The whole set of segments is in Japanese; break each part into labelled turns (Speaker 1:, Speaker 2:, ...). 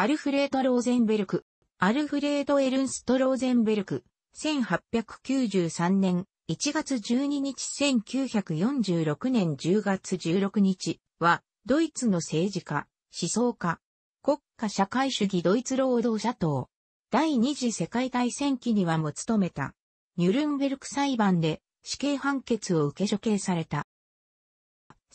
Speaker 1: アルフレート・ローゼンベルク、アルフレード・エルンスト・ローゼンベルク、1893年1月12日1946年10月16日は、ドイツの政治家、思想家、国家社会主義ドイツ労働者党、第二次世界大戦期にはも務めた。ニュルンベルク裁判で死刑判決を受け処刑された。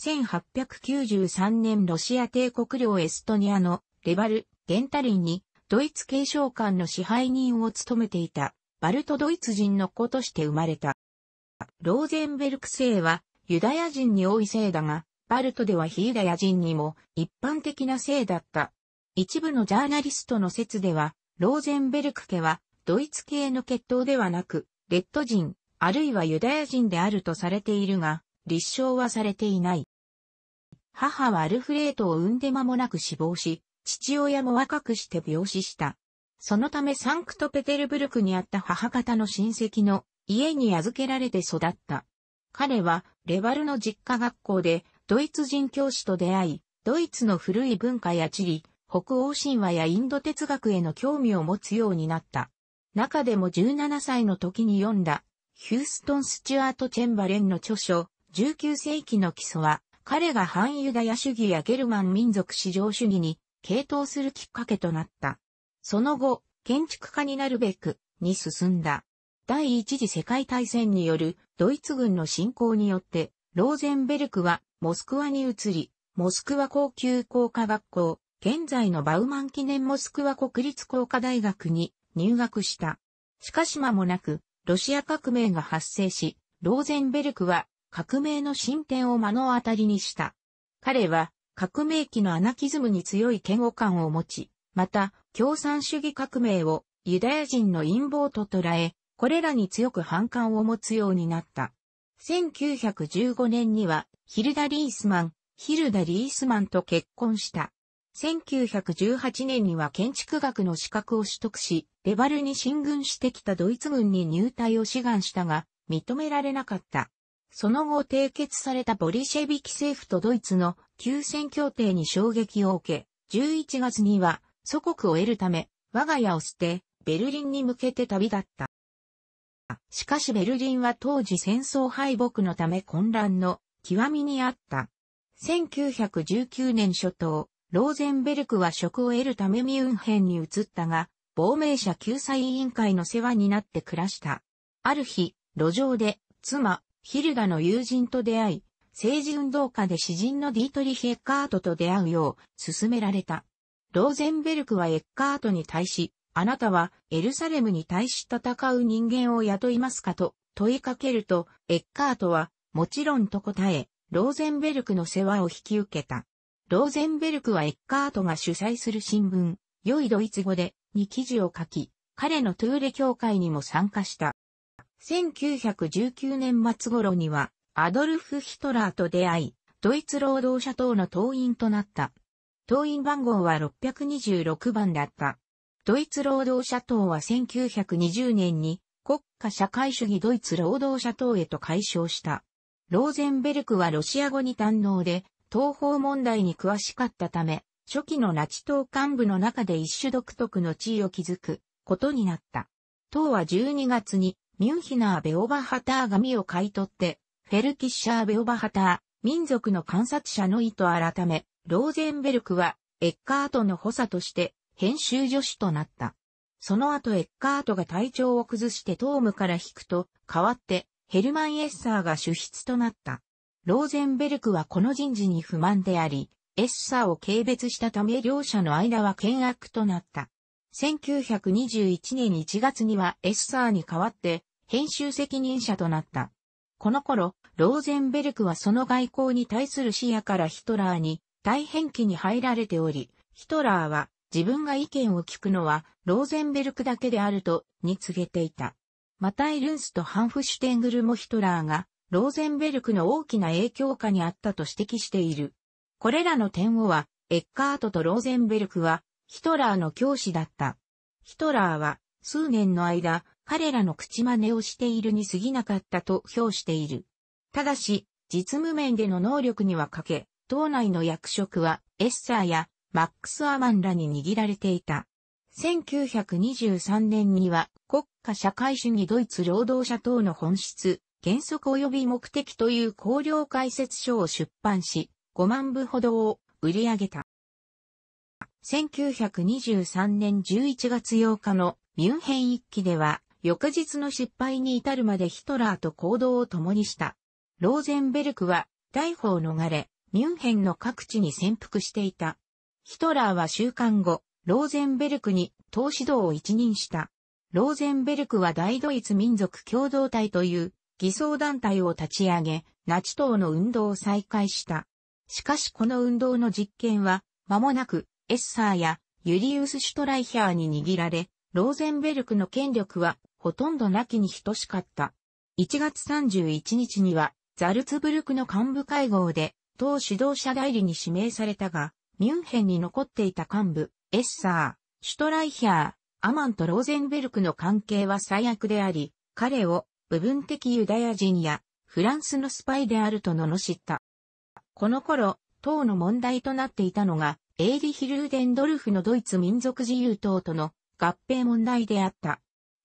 Speaker 1: 1893年ロシア帝国領エストニアのレバルレンタリンにドイツ継承官の支配人を務めていたバルトドイツ人の子として生まれた。ローゼンベルク姓はユダヤ人に多い姓だが、バルトでは非ユダヤ人にも一般的な姓だった。一部のジャーナリストの説では、ローゼンベルク家はドイツ系の血統ではなく、レッド人、あるいはユダヤ人であるとされているが、立証はされていない。母はアルフレートを産んで間もなく死亡し、父親も若くして病死した。そのためサンクトペテルブルクにあった母方の親戚の家に預けられて育った。彼はレバルの実家学校でドイツ人教師と出会い、ドイツの古い文化や地理、北欧神話やインド哲学への興味を持つようになった。中でも17歳の時に読んだ、ヒューストン・スチュアート・チェンバレンの著書、19世紀の基礎は、彼が反ユダヤ主義やゲルマン民族至上主義に傾倒するきっかけとなった。その後、建築家になるべく、に進んだ。第一次世界大戦によるドイツ軍の侵攻によって、ローゼンベルクはモスクワに移り、モスクワ高級工科学校、現在のバウマン記念モスクワ国立工科大学に入学した。しかし間もなく、ロシア革命が発生し、ローゼンベルクは革命の進展を目の当たりにした。彼は革命期のアナキズムに強い嫌悪感を持ち、また、共産主義革命をユダヤ人の陰謀と捉え、これらに強く反感を持つようになった。1915年には、ヒルダ・リースマン、ヒルダ・リースマンと結婚した。1918年には建築学の資格を取得し、レバルに進軍してきたドイツ軍に入隊を志願したが、認められなかった。その後締結されたボリシェビキ政府とドイツの休戦協定に衝撃を受け、11月には祖国を得るため、我が家を捨て、ベルリンに向けて旅立った。しかしベルリンは当時戦争敗北のため混乱の極みにあった。1919年初頭、ローゼンベルクは職を得るためミュンヘンに移ったが、亡命者救済委員会の世話になって暮らした。ある日、路上で、妻、ヒルダの友人と出会い、政治運動家で詩人のディートリヒ・エッカートと出会うよう勧められた。ローゼンベルクはエッカートに対し、あなたはエルサレムに対し戦う人間を雇いますかと問いかけると、エッカートは、もちろんと答え、ローゼンベルクの世話を引き受けた。ローゼンベルクはエッカートが主催する新聞、良いドイツ語で、に記事を書き、彼のトゥーレ協会にも参加した。1919年末頃には、アドルフ・ヒトラーと出会い、ドイツ労働者党の党員となった。党員番号は626番だった。ドイツ労働者党は1920年に国家社会主義ドイツ労働者党へと解消した。ローゼンベルクはロシア語に堪能で、東方問題に詳しかったため、初期のナチ党幹部の中で一種独特の地位を築くことになった。党は12月にミュンヒナー・ベオバハター紙を買い取って、フェルキッシャー・ベオバハター、民族の観察者の意図改め、ローゼンベルクは、エッカートの補佐として、編集助手となった。その後エッカートが体調を崩してトームから引くと、代わって、ヘルマン・エッサーが主筆となった。ローゼンベルクはこの人事に不満であり、エッサーを軽蔑したため両者の間は険悪となった。1921年1月にはエッサーに代わって編集責任者となった。この頃、ローゼンベルクはその外交に対する視野からヒトラーに大変気に入られており、ヒトラーは自分が意見を聞くのはローゼンベルクだけであるとに告げていた。またイルンスとハンフシュテングルもヒトラーがローゼンベルクの大きな影響下にあったと指摘している。これらの点をは、エッカートとローゼンベルクはヒトラーの教師だった。ヒトラーは数年の間、彼らの口真似をしているに過ぎなかったと評している。ただし、実務面での能力には欠け、党内の役職はエッサーやマックス・アマンらに握られていた。1923年には国家社会主義ドイツ労働者党の本質、原則及び目的という公領解説書を出版し、5万部ほどを売り上げた。1923年11月8日のミュンヘン一揆では翌日の失敗に至るまでヒトラーと行動を共にした。ローゼンベルクは、逮捕を逃れ、ミュンヘンの各地に潜伏していた。ヒトラーは週間後、ローゼンベルクに党指導を一任した。ローゼンベルクは大ドイツ民族共同体という偽装団体を立ち上げ、ナチ党の運動を再開した。しかしこの運動の実験は、間もなくエッサーやユリウス・シュトライヒャーに握られ、ローゼンベルクの権力はほとんどなきに等しかった。1月31日には、ザルツブルクの幹部会合で、党指導者代理に指名されたが、ミュンヘンに残っていた幹部、エッサー、シュトライヒャー、アマンとローゼンベルクの関係は最悪であり、彼を部分的ユダヤ人やフランスのスパイであると罵った。この頃、党の問題となっていたのが、エイリヒルーデンドルフのドイツ民族自由党との合併問題であった。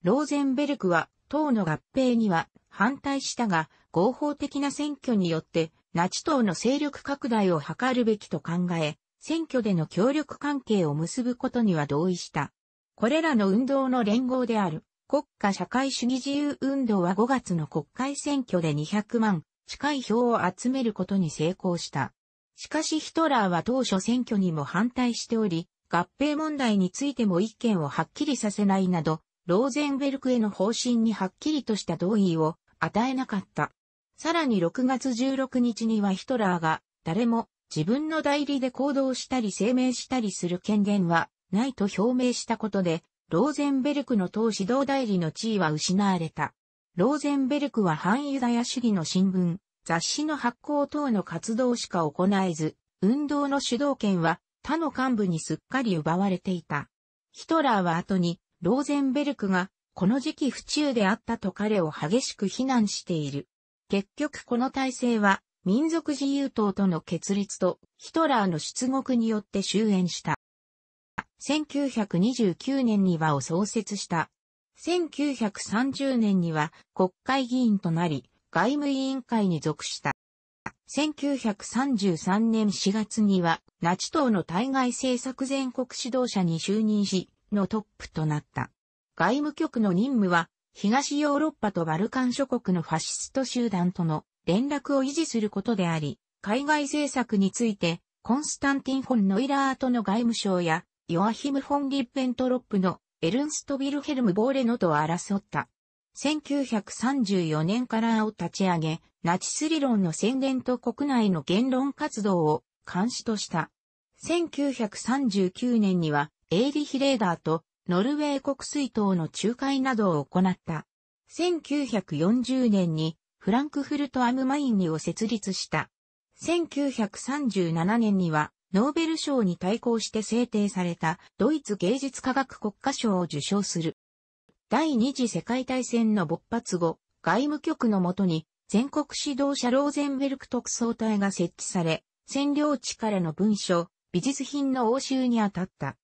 Speaker 1: ローゼンベルクは党の合併には反対したが、合法的な選挙によってナチ党の勢力拡大を図るべきと考え、選挙での協力関係を結ぶことには同意した。これらの運動の連合である国家社会主義自由運動は5月の国会選挙で200万近い票を集めることに成功した。しかしヒトラーは当初選挙にも反対しており、合併問題についても意見をはっきりさせないなど、ローゼンベルクへの方針にはっきりとした同意を与えなかった。さらに6月16日にはヒトラーが誰も自分の代理で行動したり声明したりする権限はないと表明したことで、ローゼンベルクの党指導代理の地位は失われた。ローゼンベルクは反ユダヤ主義の新聞、雑誌の発行等の活動しか行えず、運動の主導権は他の幹部にすっかり奪われていた。ヒトラーは後にローゼンベルクが、この時期不中であったと彼を激しく非難している。結局この体制は、民族自由党との決裂と、ヒトラーの出国によって終焉した。1929年にはを創設した。1930年には国会議員となり、外務委員会に属した。1933年4月には、ナチ党の対外政策全国指導者に就任し、のトップとなった。外務局の任務は、東ヨーロッパとバルカン諸国のファシスト集団との連絡を維持することであり、海外政策について、コンスタンティン・フォン・ノイラートの外務省や、ヨアヒム・フォン・リッペントロップのエルンスト・ビルヘルム・ボーレノと争った。1934年からを立ち上げ、ナチス理論の宣伝と国内の言論活動を監視とした。1939年にはエーリヒレーダーとノルウェー国水島の仲介などを行った。1940年にフランクフルトアムマインニを設立した。1937年にはノーベル賞に対抗して制定されたドイツ芸術科学国家賞を受賞する。第二次世界大戦の勃発後、外務局のもとに全国指導者ローゼンベルク特捜隊が設置され、占領地からの文書、美術品の応酬に当たった。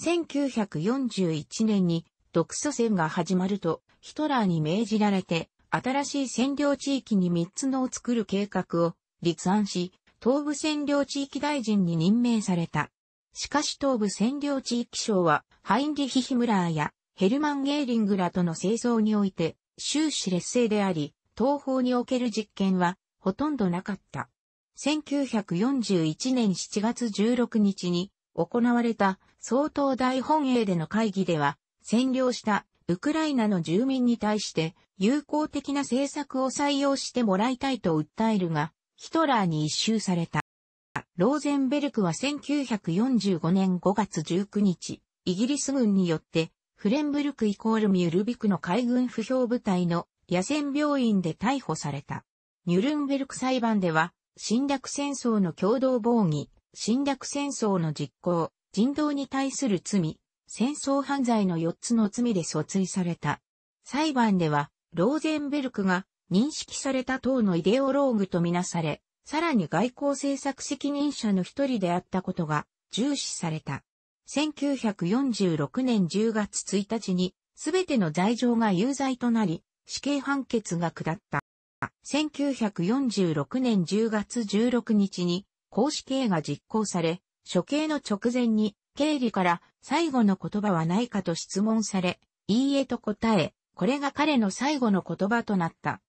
Speaker 1: 1941年に独ソ戦が始まると、ヒトラーに命じられて、新しい占領地域に3つのを作る計画を立案し、東部占領地域大臣に任命された。しかし東部占領地域省は、ハインリヒ・ヒムラーやヘルマン・ゲーリングらとの製造において、終始劣勢であり、東方における実験は、ほとんどなかった。1941年7月16日に行われた総統大本営での会議では、占領したウクライナの住民に対して友好的な政策を採用してもらいたいと訴えるが、ヒトラーに一周された。ローゼンベルクは1945年5月19日、イギリス軍によってフレンブルクイコールミュルビクの海軍不評部隊の野戦病院で逮捕された。ニュルンベルク裁判では、侵略戦争の共同防御、侵略戦争の実行、人道に対する罪、戦争犯罪の4つの罪で訴追された。裁判では、ローゼンベルクが認識された党のイデオローグとみなされ、さらに外交政策責任者の一人であったことが重視された。1946年10月1日に、すべての罪状が有罪となり、死刑判決が下った。1946年10月16日に、公死刑が実行され、処刑の直前に、経理から最後の言葉はないかと質問され、いいえと答え、これが彼の最後の言葉となった。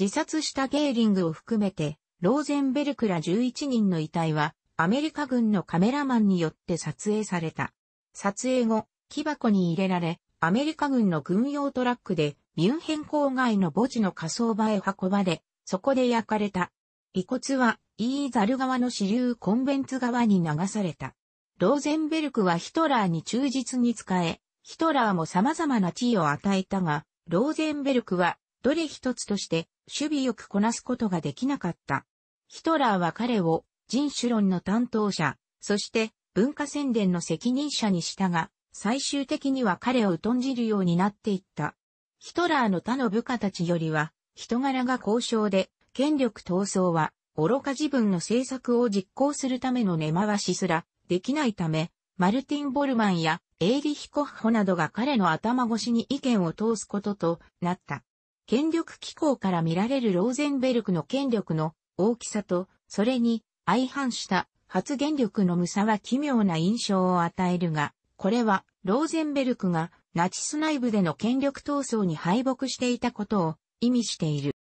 Speaker 1: 自殺したゲーリングを含めて、ローゼンベルクら11人の遺体は、アメリカ軍のカメラマンによって撮影された。撮影後、木箱に入れられ、アメリカ軍の軍用トラックで、ミュンヘン郊外の墓地の火葬場へ運ばれ、そこで焼かれた。遺骨は、イーザル川の支流コンベンツ川に流された。ローゼンベルクはヒトラーに忠実に仕え、ヒトラーも様々な地位を与えたが、ローゼンベルクはどれ一つとして守備よくこなすことができなかった。ヒトラーは彼を人種論の担当者、そして文化宣伝の責任者にしたが、最終的には彼を疎んじるようになっていった。ヒトラーの他の部下たちよりは、人柄が高尚で、権力闘争は愚か自分の政策を実行するための根回しすらできないため、マルティン・ボルマンやエイリヒ・コッホなどが彼の頭越しに意見を通すこととなった。権力機構から見られるローゼンベルクの権力の大きさと、それに相反した発言力の無差は奇妙な印象を与えるが、これはローゼンベルクがナチス内部での権力闘争に敗北していたことを意味している。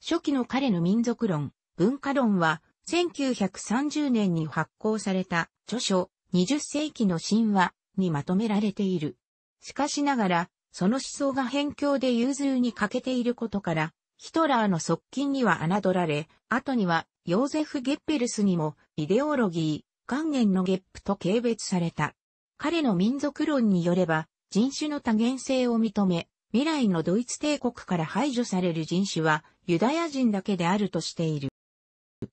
Speaker 1: 初期の彼の民族論、文化論は、1930年に発行された著書、20世紀の神話にまとめられている。しかしながら、その思想が辺境で融通に欠けていることから、ヒトラーの側近には侮られ、後にはヨーゼフ・ゲッペルスにも、イデオロギー、元年のゲップと軽蔑された。彼の民族論によれば、人種の多元性を認め、未来のドイツ帝国から排除される人種はユダヤ人だけであるとしている。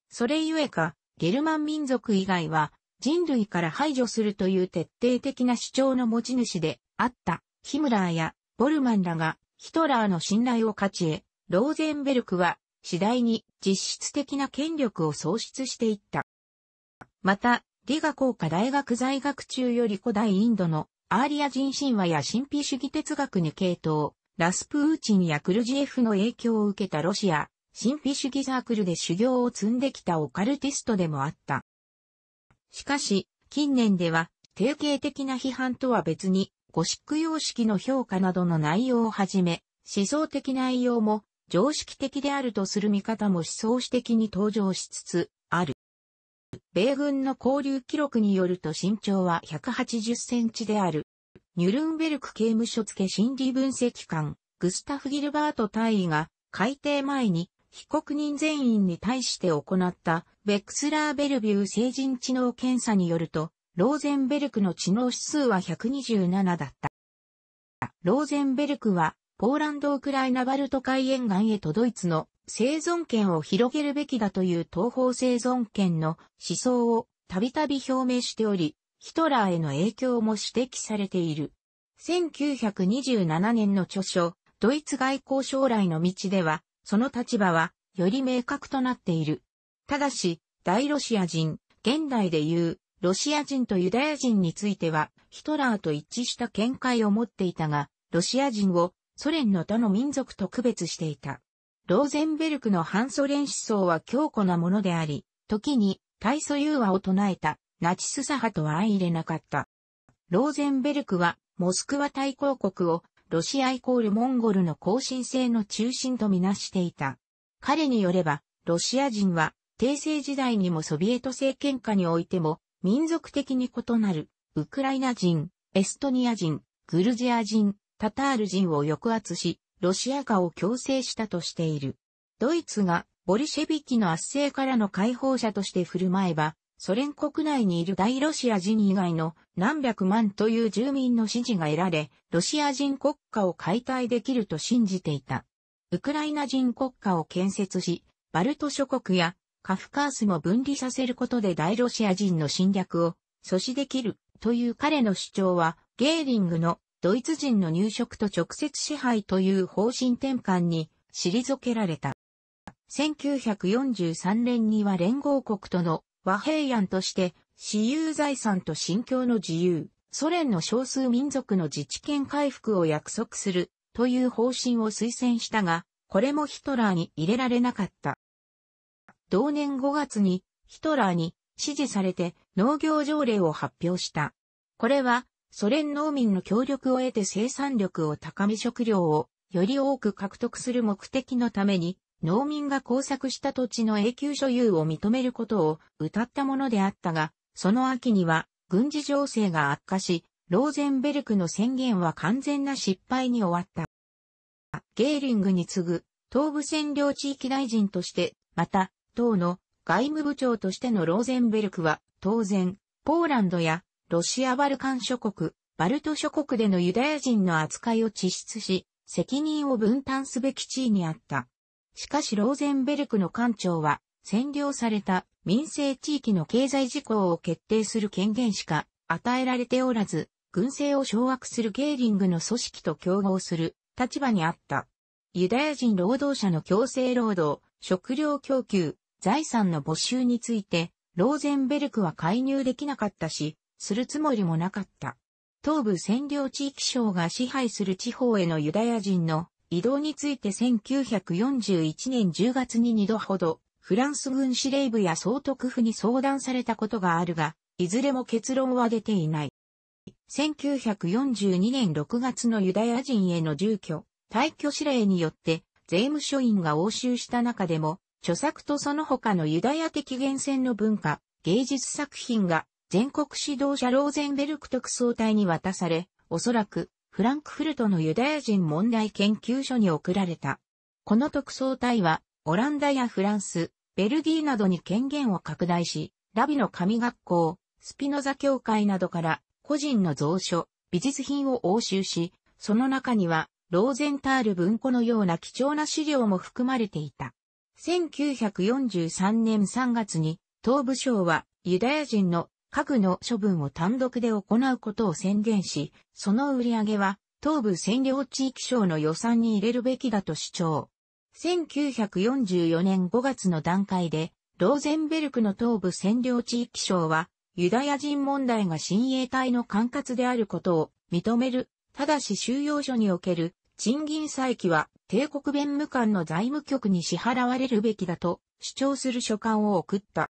Speaker 1: それゆえか、ゲルマン民族以外は人類から排除するという徹底的な主張の持ち主であったヒムラーやボルマンらがヒトラーの信頼を勝ち得、ローゼンベルクは次第に実質的な権力を喪失していった。また、理賀工科大学在学中より古代インドのアーリア人神話や神秘主義哲学に系統、ラスプーチンやクルジエフの影響を受けたロシア、神秘主義サークルで修行を積んできたオカルティストでもあった。しかし、近年では、定型的な批判とは別に、ゴシック様式の評価などの内容をはじめ、思想的内容も常識的であるとする見方も思想史的に登場しつつある。米軍の交流記録によると身長は180センチである。ニュルンベルク刑務所付心理分析官、グスタフ・ギルバート大尉が改定前に被告人全員に対して行ったベックスラーベルビュー成人知能検査によると、ローゼンベルクの知能指数は127だった。ローゼンベルクは、ポーランド・ウクライナ・バルト海沿岸へとドイツの生存権を広げるべきだという東方生存権の思想をたびたび表明しており、ヒトラーへの影響も指摘されている。1927年の著書、ドイツ外交将来の道では、その立場は、より明確となっている。ただし、大ロシア人、現代で言う、ロシア人とユダヤ人については、ヒトラーと一致した見解を持っていたが、ロシア人をソ連の他の民族と区別していた。ローゼンベルクの反ソ連思想は強固なものであり、時に大ソ融和を唱えたナチス左派とは相入れなかった。ローゼンベルクはモスクワ大公国をロシアイコールモンゴルの更新性の中心とみなしていた。彼によれば、ロシア人は、帝政時代にもソビエト政権下においても、民族的に異なる、ウクライナ人、エストニア人、グルジア人、タタール人を抑圧し、ロシア化を強制したとしている。ドイツが、ボリシェビキの圧政からの解放者として振る舞えば、ソ連国内にいる大ロシア人以外の何百万という住民の支持が得られ、ロシア人国家を解体できると信じていた。ウクライナ人国家を建設し、バルト諸国やカフカースも分離させることで大ロシア人の侵略を阻止できるという彼の主張は、ゲーリングのドイツ人の入植と直接支配という方針転換に退けられた。1943年には連合国との和平案として、私有財産と信教の自由、ソ連の少数民族の自治権回復を約束するという方針を推薦したが、これもヒトラーに入れられなかった。同年5月にヒトラーに支持されて農業条例を発表した。これはソ連農民の協力を得て生産力を高め食料をより多く獲得する目的のために農民が工作した土地の永久所有を認めることを謳ったものであったが、その秋には軍事情勢が悪化し、ローゼンベルクの宣言は完全な失敗に終わった。ゲーリングに次ぐ東部占領地域大臣として、また、党の外務部長としてのローゼンベルクは、当然、ポーランドやロシアバルカン諸国、バルト諸国でのユダヤ人の扱いを地質し、責任を分担すべき地位にあった。しかしローゼンベルクの官庁は、占領された民生地域の経済事項を決定する権限しか与えられておらず、軍政を掌握するゲーリングの組織と競合する立場にあった。ユダヤ人労働者の強制労働、食料供給、財産の没収について、ローゼンベルクは介入できなかったし、するつもりもなかった。東部占領地域省が支配する地方へのユダヤ人の移動について1941年10月に2度ほど、フランス軍司令部や総督府に相談されたことがあるが、いずれも結論は出ていない。1942年6月のユダヤ人への住居、退去指令によって、税務署員が押収した中でも、著作とその他のユダヤ的源泉の文化、芸術作品が全国指導者ローゼンベルク特捜隊に渡され、おそらくフランクフルトのユダヤ人問題研究所に送られた。この特捜隊は、オランダやフランス、ベルギーなどに権限を拡大し、ラビの神学校、スピノザ教会などから個人の蔵書、美術品を押収し、その中には、ローゼンタール文庫のような貴重な資料も含まれていた。1943年3月に、東部省はユダヤ人の核の処分を単独で行うことを宣言し、その売り上げは東部占領地域省の予算に入れるべきだと主張。1944年5月の段階で、ローゼンベルクの東部占領地域省は、ユダヤ人問題が親衛隊の管轄であることを認める。ただし収容所における賃金再起は帝国弁務官の財務局に支払われるべきだと主張する書簡を送った。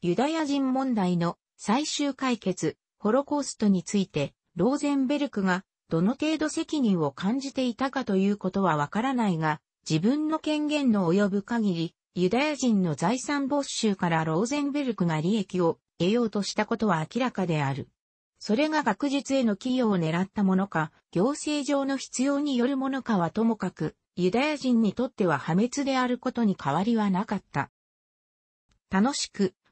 Speaker 1: ユダヤ人問題の最終解決、ホロコーストについて、ローゼンベルクがどの程度責任を感じていたかということはわからないが、自分の権限の及ぶ限り、ユダヤ人の財産没収からローゼンベルクが利益を得ようとしたことは明らかである。それが学術への寄与を狙ったものか、行政上の必要によるものかはともかく、ユダヤ人にとっては破滅であることに変わりはなかった。楽しく、